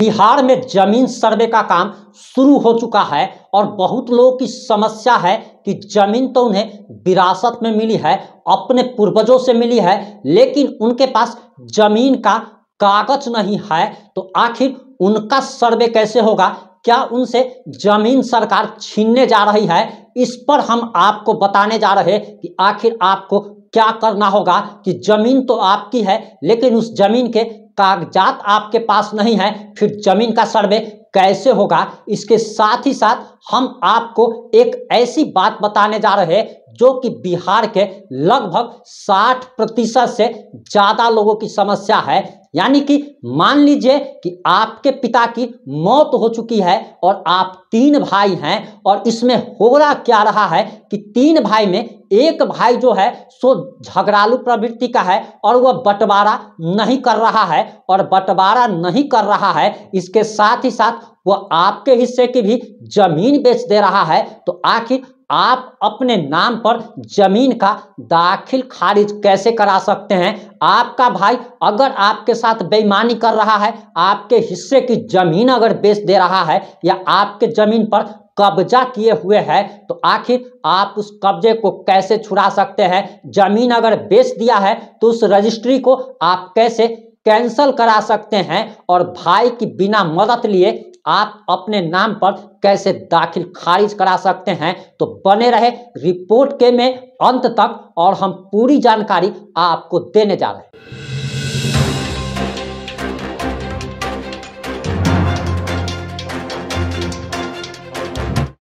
बिहार में जमीन सर्वे का काम शुरू हो चुका है और बहुत लोगों की समस्या है कि जमीन तो उन्हें विरासत में मिली है अपने पूर्वजों से मिली है लेकिन उनके पास जमीन का कागज नहीं है तो आखिर उनका सर्वे कैसे होगा क्या उनसे जमीन सरकार छीनने जा रही है इस पर हम आपको बताने जा रहे कि आखिर आपको क्या करना होगा कि जमीन तो आपकी है लेकिन उस जमीन के कागजात आपके पास नहीं है फिर जमीन का सर्वे कैसे होगा इसके साथ ही साथ हम आपको एक ऐसी बात बताने जा रहे हैं जो कि बिहार के लगभग 60 प्रतिशत से ज़्यादा लोगों की समस्या है यानी कि मान लीजिए कि आपके पिता की मौत हो चुकी है और आप तीन भाई हैं और इसमें हो रहा क्या रहा है कि तीन भाई में एक भाई जो है सो झगड़ालू प्रवृत्ति का है और वह बंटवारा नहीं कर रहा है और बंटवारा नहीं कर रहा है इसके साथ ही साथ वह आपके हिस्से की भी जमीन बेच दे रहा है तो आखिर आप अपने नाम पर जमीन का दाखिल खारिज कैसे करा सकते हैं आपका भाई अगर आपके साथ बेईमानी कर रहा है आपके हिस्से की जमीन अगर बेच दे रहा है या आपके जमीन पर कब्जा किए हुए है तो आखिर आप उस कब्जे को कैसे छुड़ा सकते हैं जमीन अगर बेच दिया है तो उस रजिस्ट्री को आप कैसे कैंसल करा सकते हैं और भाई की बिना मदद लिए आप अपने नाम पर कैसे दाखिल खारिज करा सकते हैं तो बने रहे रिपोर्ट के में अंत तक और हम पूरी जानकारी आपको देने जा रहे हैं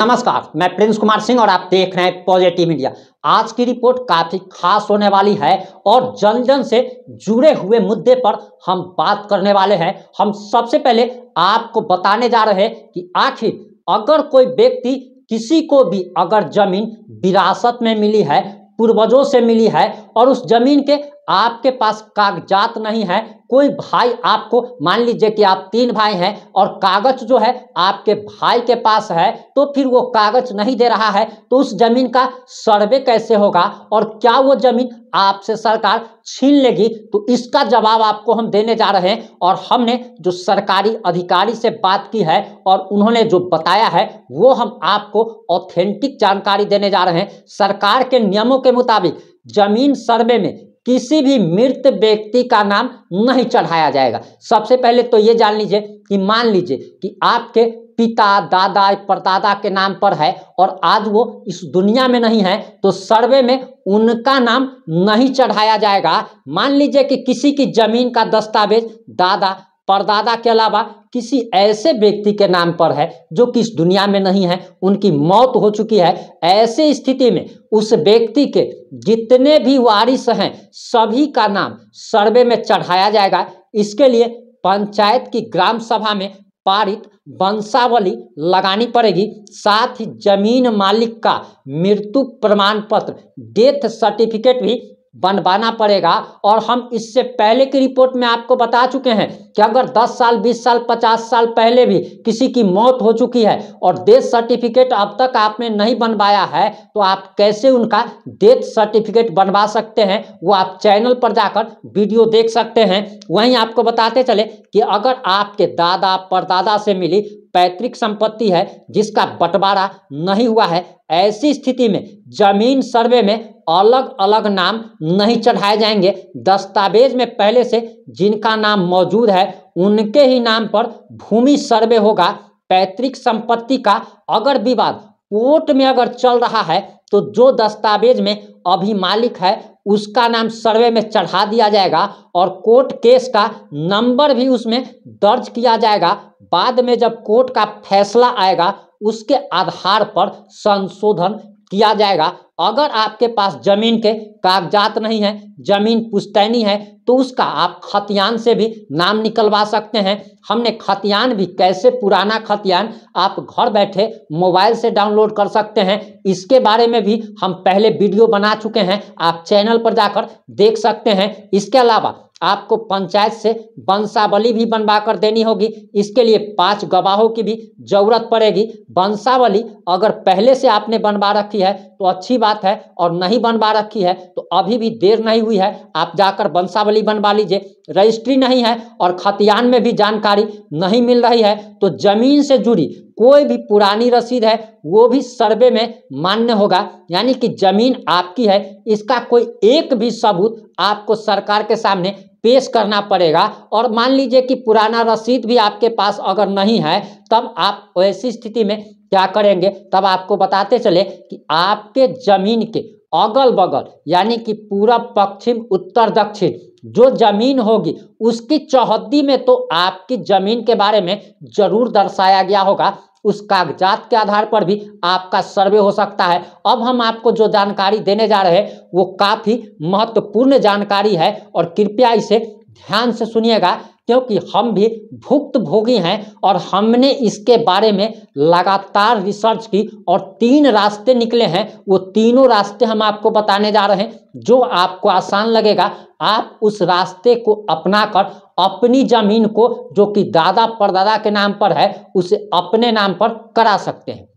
नमस्कार मैं प्रिंस कुमार सिंह और आप देख रहे हैं पॉजिटिव इंडिया आज की रिपोर्ट काफी खास होने वाली है और जन जन से जुड़े हुए मुद्दे पर हम बात करने वाले हैं हम सबसे पहले आपको बताने जा रहे हैं कि आखिर अगर कोई व्यक्ति किसी को भी अगर जमीन विरासत में मिली है पूर्वजों से मिली है और उस जमीन के आपके पास कागजात नहीं है कोई भाई आपको मान लीजिए कि आप तीन भाई हैं और कागज जो है आपके भाई के पास है तो फिर वो कागज नहीं दे रहा है तो उस जमीन का सर्वे कैसे होगा और क्या वो जमीन आपसे सरकार छीन लेगी तो इसका जवाब आपको हम देने जा रहे हैं और हमने जो सरकारी अधिकारी से बात की है और उन्होंने जो बताया है वो हम आपको ऑथेंटिक जानकारी देने जा रहे हैं सरकार के नियमों के मुताबिक जमीन सर्वे में किसी भी मृत व्यक्ति का नाम नहीं चढ़ाया जाएगा सबसे पहले तो ये जान लीजिए कि मान लीजिए कि आपके पिता दादा परदादा के नाम पर है और आज वो इस दुनिया में नहीं है तो सर्वे में उनका नाम नहीं चढ़ाया जाएगा मान लीजिए कि किसी की जमीन का दस्तावेज दादा परदादा के अलावा किसी ऐसे व्यक्ति के नाम पर है जो कि इस दुनिया में नहीं है उनकी मौत हो चुकी है ऐसे स्थिति में उस व्यक्ति के जितने भी वारिस हैं सभी का नाम सर्वे में चढ़ाया जाएगा इसके लिए पंचायत की ग्राम सभा में पारित वंशावली लगानी पड़ेगी साथ ही जमीन मालिक का मृत्यु प्रमाण पत्र डेथ सर्टिफिकेट भी बनवाना पड़ेगा और हम इससे पहले की रिपोर्ट में आपको बता चुके हैं कि अगर 10 साल 20 साल 50 साल पहले भी किसी की मौत हो चुकी है और डेथ सर्टिफिकेट अब तक आपने नहीं बनवाया है तो आप कैसे उनका डेथ सर्टिफिकेट बनवा सकते हैं वो आप चैनल पर जाकर वीडियो देख सकते हैं वहीं आपको बताते चले कि अगर आपके दादा परदादा से मिली पैतृक संपत्ति है जिसका बंटवारा नहीं हुआ है ऐसी स्थिति में जमीन सर्वे में अलग अलग नाम नहीं चढ़ाए जाएंगे दस्तावेज में पहले से जिनका नाम मौजूद है उनके ही नाम पर भूमि सर्वे होगा पैतृक संपत्ति का अगर विवाद कोर्ट में अगर चल रहा है तो जो दस्तावेज में अभी मालिक है उसका नाम सर्वे में चढ़ा दिया जाएगा और कोर्ट केस का नंबर भी उसमें दर्ज किया जाएगा बाद में जब कोर्ट का फैसला आएगा उसके आधार पर संशोधन किया जाएगा अगर आपके पास जमीन के कागजात नहीं है जमीन पुश्तैनी है तो उसका आप खतियान से भी नाम निकलवा सकते हैं हमने खतियान भी कैसे पुराना खतियान आप घर बैठे मोबाइल से डाउनलोड कर सकते हैं इसके बारे में भी हम पहले वीडियो बना चुके हैं आप चैनल पर जाकर देख सकते हैं इसके अलावा आपको पंचायत से वंशावली भी बनवाकर देनी होगी इसके लिए पांच गवाहों की भी जरूरत पड़ेगी वंशावली अगर पहले से आपने बनवा रखी है तो अच्छी बात है और नहीं बनवा रखी है तो अभी भी देर नहीं हुई है आप जाकर वंशावली बनवा लीजिए रजिस्ट्री नहीं है और खतियान में भी जानकारी नहीं मिल रही है तो जमीन से जुड़ी कोई भी पुरानी रसीद है वो भी सर्वे में मान्य होगा यानी कि जमीन आपकी है इसका कोई एक भी सबूत आपको सरकार के सामने पेश करना पड़ेगा और मान लीजिए कि पुराना रसीद भी आपके पास अगर नहीं है तब आप ऐसी स्थिति में क्या करेंगे तब आपको बताते चले कि आपके जमीन के अगल बगल यानी कि पूरा पश्चिम उत्तर दक्षिण जो जमीन होगी उसकी चौहद्दी में तो आपकी जमीन के बारे में जरूर दर्शाया गया होगा उस कागजात के आधार पर भी आपका सर्वे हो सकता है अब हम आपको जो जानकारी देने जा रहे हैं वो काफ़ी महत्वपूर्ण जानकारी है और कृपया इसे ध्यान से सुनिएगा क्योंकि हम भी भुक्त भोगी हैं और हमने इसके बारे में लगातार रिसर्च की और तीन रास्ते निकले हैं वो तीनों रास्ते हम आपको बताने जा रहे हैं जो आपको आसान लगेगा आप उस रास्ते को अपनाकर अपनी जमीन को जो कि दादा परदादा के नाम पर है उसे अपने नाम पर करा सकते हैं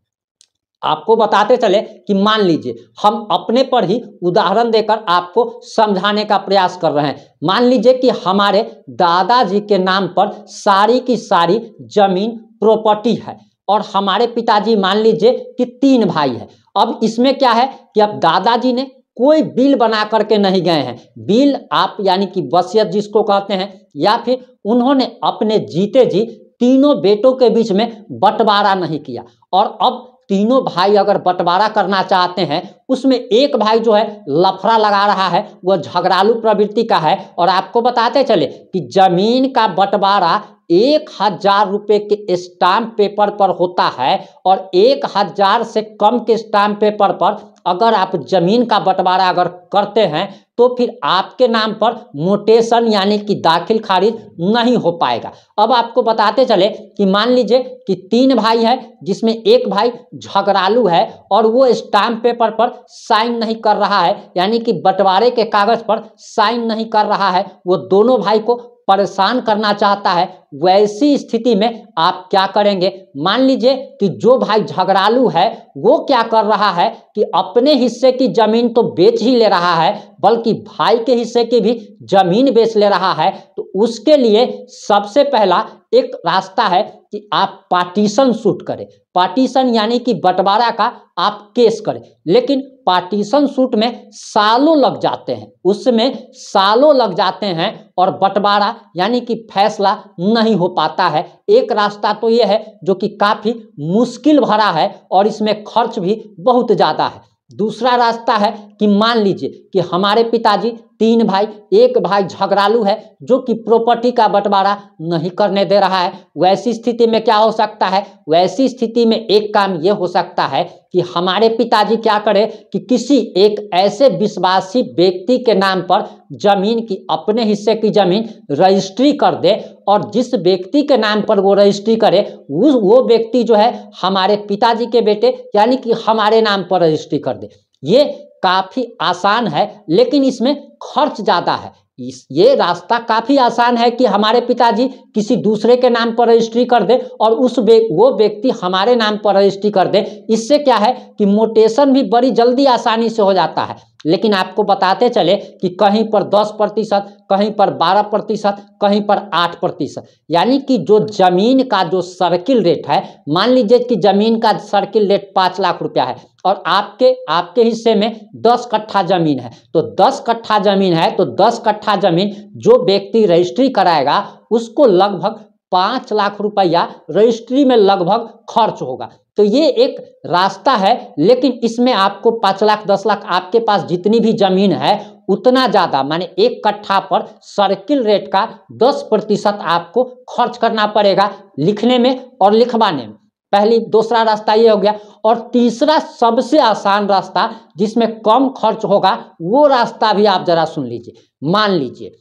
आपको बताते चले कि मान लीजिए हम अपने पर ही उदाहरण देकर आपको समझाने का प्रयास कर रहे हैं मान लीजिए कि हमारे दादाजी के नाम पर सारी की सारी जमीन प्रॉपर्टी है और हमारे पिताजी मान लीजिए कि तीन भाई है अब इसमें क्या है कि अब दादाजी ने कोई बिल बना करके नहीं गए हैं बिल आप यानी कि वसियत जिसको कहते हैं या फिर उन्होंने अपने जीते जी तीनों बेटों के बीच में बंटवारा नहीं किया और अब तीनों भाई अगर बंटवारा करना चाहते हैं उसमें एक भाई जो है लफड़ा लगा रहा है वह झगड़ालू प्रवृत्ति का है और आपको बताते चले कि जमीन का बंटवारा एक हजार रुपये के स्टाम्प पेपर पर होता है और एक हजार से कम के स्टाम्प पेपर पर अगर आप जमीन का बंटवारा अगर करते हैं तो फिर आपके नाम पर मोटेशन यानी कि दाखिल खारिज नहीं हो पाएगा अब आपको बताते चले कि मान लीजिए कि तीन भाई है जिसमें एक भाई झगड़ालू है और वो स्टाम्प पेपर पर साइन नहीं कर रहा है यानी कि बंटवारे के कागज पर साइन नहीं कर रहा है वो दोनों भाई को परेशान करना चाहता है वैसी स्थिति में आप क्या करेंगे मान लीजिए कि जो भाई झगड़ालू है वो क्या कर रहा है कि अपने हिस्से की जमीन तो बेच ही ले रहा है बल्कि भाई के हिस्से की भी जमीन बेच ले रहा है तो उसके लिए सबसे पहला एक रास्ता है कि आप पार्टीशन शूट करें पार्टीशन यानी कि बंटवारा का आप केस करें लेकिन पार्टीशन शूट में सालों लग जाते हैं उसमें सालों लग जाते हैं और बंटवारा यानी कि फैसला नहीं हो पाता है एक रास्ता तो ये है जो कि काफ़ी मुश्किल भरा है और इसमें खर्च भी बहुत ज़्यादा है दूसरा रास्ता है कि मान लीजिए कि हमारे पिताजी तीन भाई एक भाई झगड़ालू है जो कि प्रॉपर्टी का बंटवारा नहीं करने दे रहा है वैसी स्थिति में क्या हो सकता है वैसी स्थिति में एक काम ये हो सकता है कि हमारे पिताजी क्या करें कि किसी एक ऐसे विश्वासी व्यक्ति के नाम पर जमीन की अपने हिस्से की जमीन रजिस्ट्री कर दे और जिस व्यक्ति के नाम पर वो रजिस्ट्री करे उस वो व्यक्ति जो है हमारे पिताजी के बेटे यानी कि हमारे नाम पर रजिस्ट्री कर दे ये काफ़ी आसान है लेकिन इसमें खर्च ज़्यादा है इस ये रास्ता काफ़ी आसान है कि हमारे पिताजी किसी दूसरे के नाम पर रजिस्ट्री कर दें और उस वे, वो व्यक्ति हमारे नाम पर रजिस्ट्री कर दें इससे क्या है कि मोटेशन भी बड़ी जल्दी आसानी से हो जाता है लेकिन आपको बताते चले कि कहीं पर दस प्रतिशत कहीं पर बारह प्रतिशत कहीं पर आठ प्रतिशत यानी कि जो जमीन का जो सर्किल रेट है मान लीजिए कि जमीन का सर्किल रेट पाँच लाख रुपया है और आपके आपके हिस्से में दस कट्ठा जमीन है तो दस कट्ठा जमीन है तो दस कट्ठा जमीन जो व्यक्ति रजिस्ट्री कराएगा उसको लगभग पाँच लाख रुपया रजिस्ट्री में लगभग खर्च होगा तो ये एक रास्ता है लेकिन इसमें आपको पाँच लाख दस लाख आपके पास जितनी भी जमीन है उतना ज़्यादा माने एक कट्ठा पर सर्किल रेट का दस प्रतिशत आपको खर्च करना पड़ेगा लिखने में और लिखवाने में पहली दूसरा रास्ता ये हो गया और तीसरा सबसे आसान रास्ता जिसमें कम खर्च होगा वो रास्ता भी आप जरा सुन लीजिए मान लीजिए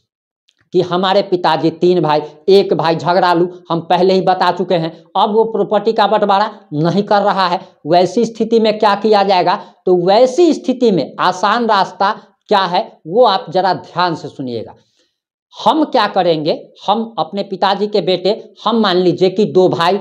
कि हमारे पिताजी तीन भाई एक भाई झगड़ालू हम पहले ही बता चुके हैं अब वो प्रॉपर्टी का बंटवारा नहीं कर रहा है वैसी स्थिति में क्या किया जाएगा तो वैसी स्थिति में आसान रास्ता क्या है वो आप जरा ध्यान से सुनिएगा हम क्या करेंगे हम अपने पिताजी के बेटे हम मान लीजिए कि दो भाई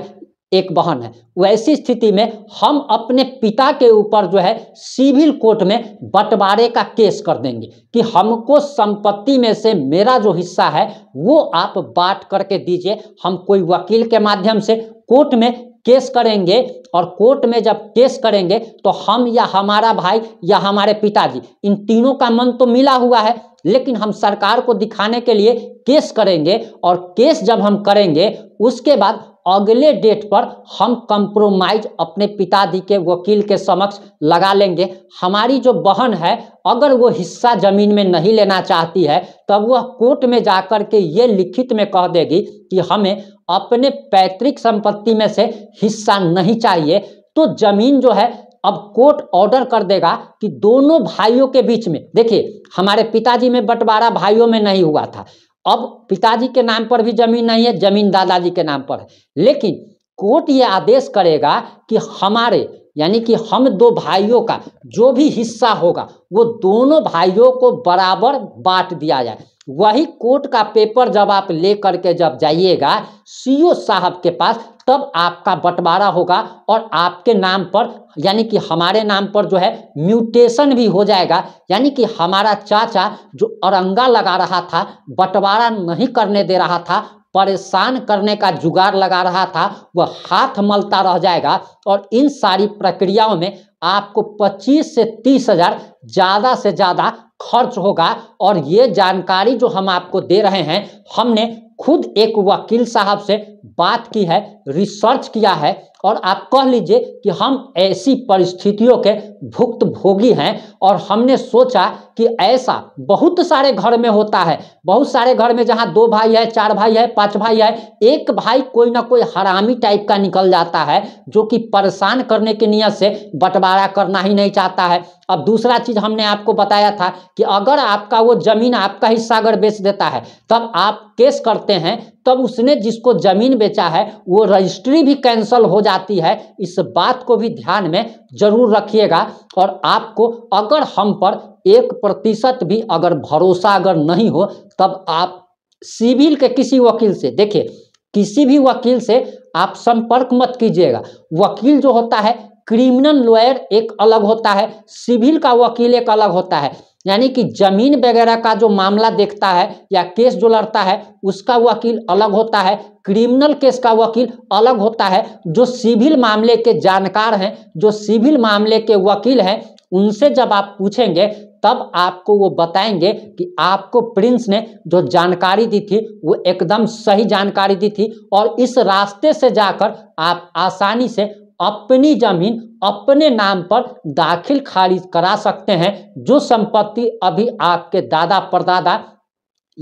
एक बहन है वैसी स्थिति में हम अपने पिता के ऊपर जो है सिविल कोर्ट में बंटवारे का केस कर देंगे कि हमको संपत्ति में से मेरा जो हिस्सा है वो आप बांट करके दीजिए हम कोई वकील के माध्यम से कोर्ट में केस करेंगे और कोर्ट में जब केस करेंगे तो हम या हमारा भाई या हमारे पिताजी इन तीनों का मन तो मिला हुआ है लेकिन हम सरकार को दिखाने के लिए केस करेंगे और केस जब हम करेंगे उसके बाद अगले डेट पर हम कंप्रोमाइज अपने पिताजी के वकील के समक्ष लगा लेंगे हमारी जो बहन है अगर वो हिस्सा जमीन में नहीं लेना चाहती है तब वह कोर्ट में जाकर के ये लिखित में कह देगी कि हमें अपने पैतृक संपत्ति में से हिस्सा नहीं चाहिए तो जमीन जो है अब कोर्ट ऑर्डर कर देगा कि दोनों भाइयों के बीच में देखिए हमारे पिताजी में बंटवारा भाइयों में नहीं हुआ था अब पिताजी के नाम पर भी जमीन नहीं है जमीन दादाजी के नाम पर है लेकिन कोर्ट ये आदेश करेगा कि हमारे यानी कि हम दो भाइयों का जो भी हिस्सा होगा वो दोनों भाइयों को बराबर बांट दिया जाए वही कोर्ट का पेपर जब आप ले करके जब जाइएगा सीओ साहब के पास तब आपका बंटवारा होगा और आपके नाम पर यानी कि हमारे नाम पर जो है म्यूटेशन भी हो जाएगा यानी कि हमारा चाचा जो अरंगा लगा रहा था बंटवारा नहीं करने दे रहा था परेशान करने का जुगाड़ लगा रहा था वह हाथ मलता रह जाएगा और इन सारी प्रक्रियाओं में आपको 25 से तीस हजार ज़्यादा से ज़्यादा खर्च होगा और ये जानकारी जो हम आपको दे रहे हैं हमने खुद एक वकील साहब से बात की है रिसर्च किया है और आप कह लीजिए कि हम ऐसी परिस्थितियों के भुक्त भोगी हैं और हमने सोचा कि ऐसा बहुत सारे घर में होता है बहुत सारे घर में जहाँ दो भाई है चार भाई है पांच भाई है एक भाई कोई ना कोई हरामी टाइप का निकल जाता है जो कि परेशान करने की नियत से बंटवारा करना ही नहीं चाहता है अब दूसरा चीज हमने आपको बताया था कि अगर आपका वो जमीन आपका हिस्सा अगर बेच देता है तब आप केस करते हैं तब उसने जिसको जमीन बेचा है वो रजिस्ट्री भी कैंसल हो जाती है इस बात को भी ध्यान में जरूर रखिएगा और आपको अगर हम पर एक प्रतिशत भी अगर भरोसा अगर नहीं हो तब आप सिविल के किसी वकील से देखिए किसी भी वकील से आप संपर्क मत कीजिएगा वकील जो होता है क्रिमिनल लॉयर एक अलग होता है सिविल का वकील एक अलग होता है यानी कि जमीन वगैरह का जो मामला देखता है या केस जो लड़ता है उसका वकील अलग होता है क्रिमिनल केस का वकील अलग होता है जो सिविल मामले के जानकार हैं जो सिविल मामले के वकील हैं उनसे जब आप पूछेंगे तब आपको वो बताएंगे कि आपको प्रिंस ने जो जानकारी दी थी वो एकदम सही जानकारी दी थी और इस रास्ते से जाकर आप आसानी से अपनी जमीन अपने नाम पर दाखिल खारिज करा सकते हैं जो संपत्ति अभी आपके दादा परदादा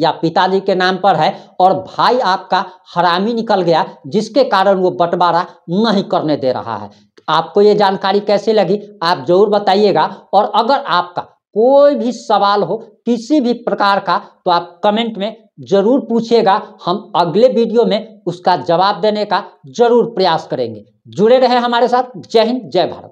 या पिताजी के नाम पर है और भाई आपका हरामी निकल गया जिसके कारण वो बंटवारा नहीं करने दे रहा है आपको ये जानकारी कैसे लगी आप जरूर बताइएगा और अगर आपका कोई भी सवाल हो किसी भी प्रकार का तो आप कमेंट में जरूर पूछिएगा हम अगले वीडियो में उसका जवाब देने का जरूर प्रयास करेंगे जुड़े रहे हमारे साथ जय हिंद जय भारत